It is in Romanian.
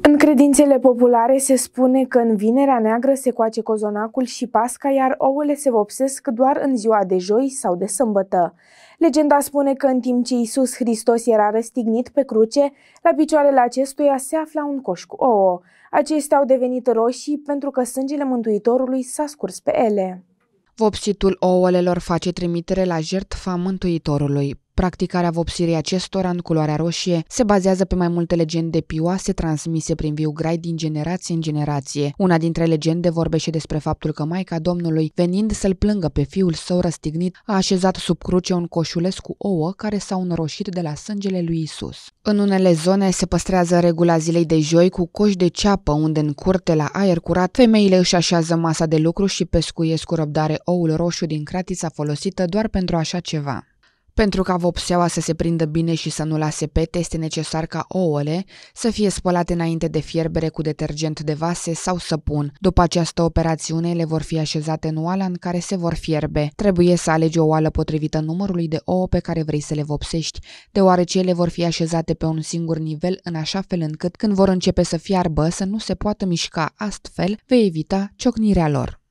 În credințele populare se spune că în vinerea neagră se coace cozonacul și pasca, iar ouăle se vopsesc doar în ziua de joi sau de sâmbătă. Legenda spune că în timp ce Iisus Hristos era răstignit pe cruce, la picioarele acestuia se afla un coș cu ouă. Acestea au devenit roșii pentru că sângele Mântuitorului s-a scurs pe ele. Vopsitul ouălelor face trimitere la jertfa Mântuitorului. Practicarea vopsirii acestora în culoarea roșie se bazează pe mai multe legende pioase transmise prin viu grai din generație în generație. Una dintre legende vorbește despre faptul că Maica Domnului, venind să-l plângă pe fiul său răstignit, a așezat sub cruce un coșuleț cu ouă care s-au înroșit de la sângele lui Isus. În unele zone se păstrează regula zilei de joi cu coș de ceapă, unde în curte la aer curat, femeile își așează masa de lucru și pescuiesc cu răbdare oul roșu din cratița folosită doar pentru așa ceva. Pentru ca vopseaua să se prindă bine și să nu lase pete, este necesar ca ouăle să fie spălate înainte de fierbere cu detergent de vase sau săpun. După această operațiune, le vor fi așezate în oala în care se vor fierbe. Trebuie să alegi o oală potrivită numărului de ouă pe care vrei să le vopsești, deoarece ele vor fi așezate pe un singur nivel în așa fel încât când vor începe să fiarbă să nu se poată mișca, astfel vei evita ciocnirea lor.